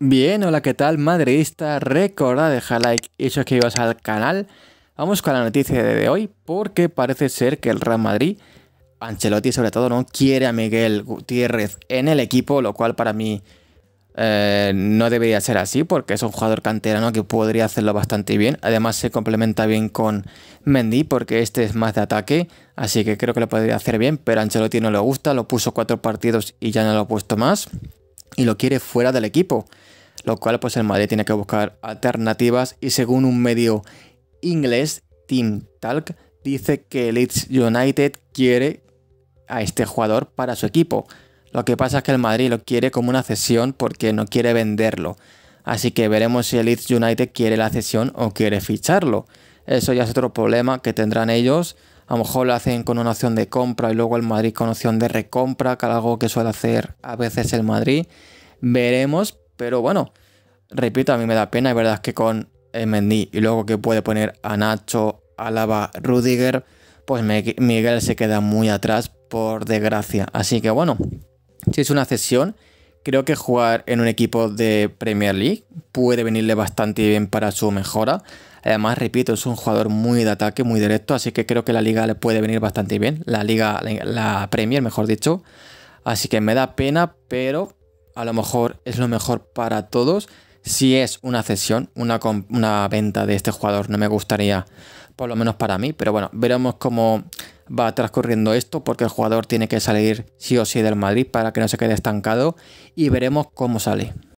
Bien, hola, ¿qué tal? Madridista, Recuerda dejar like y suscribiros al canal. Vamos con la noticia de hoy, porque parece ser que el Real Madrid, Ancelotti sobre todo, no quiere a Miguel Gutiérrez en el equipo, lo cual para mí eh, no debería ser así, porque es un jugador canterano que podría hacerlo bastante bien. Además, se complementa bien con Mendy, porque este es más de ataque, así que creo que lo podría hacer bien, pero Ancelotti no le gusta, lo puso cuatro partidos y ya no lo ha puesto más y lo quiere fuera del equipo, lo cual pues el Madrid tiene que buscar alternativas y según un medio inglés, Team Talk, dice que el Leeds United quiere a este jugador para su equipo. Lo que pasa es que el Madrid lo quiere como una cesión porque no quiere venderlo. Así que veremos si el Leeds United quiere la cesión o quiere ficharlo. Eso ya es otro problema que tendrán ellos a lo mejor lo hacen con una opción de compra y luego el Madrid con opción de recompra, que es algo que suele hacer a veces el Madrid. Veremos, pero bueno, repito, a mí me da pena, es verdad es que con Mendy y luego que puede poner a Nacho, Alaba, Rudiger, pues Miguel se queda muy atrás por desgracia. Así que bueno, si es una cesión creo que jugar en un equipo de Premier League puede venirle bastante bien para su mejora. Además, repito, es un jugador muy de ataque, muy directo, así que creo que la liga le puede venir bastante bien. La liga, la Premier, mejor dicho. Así que me da pena, pero a lo mejor es lo mejor para todos. Si es una cesión, una, una venta de este jugador, no me gustaría por lo menos para mí, pero bueno, veremos cómo va transcurriendo esto porque el jugador tiene que salir sí o sí del Madrid para que no se quede estancado y veremos cómo sale.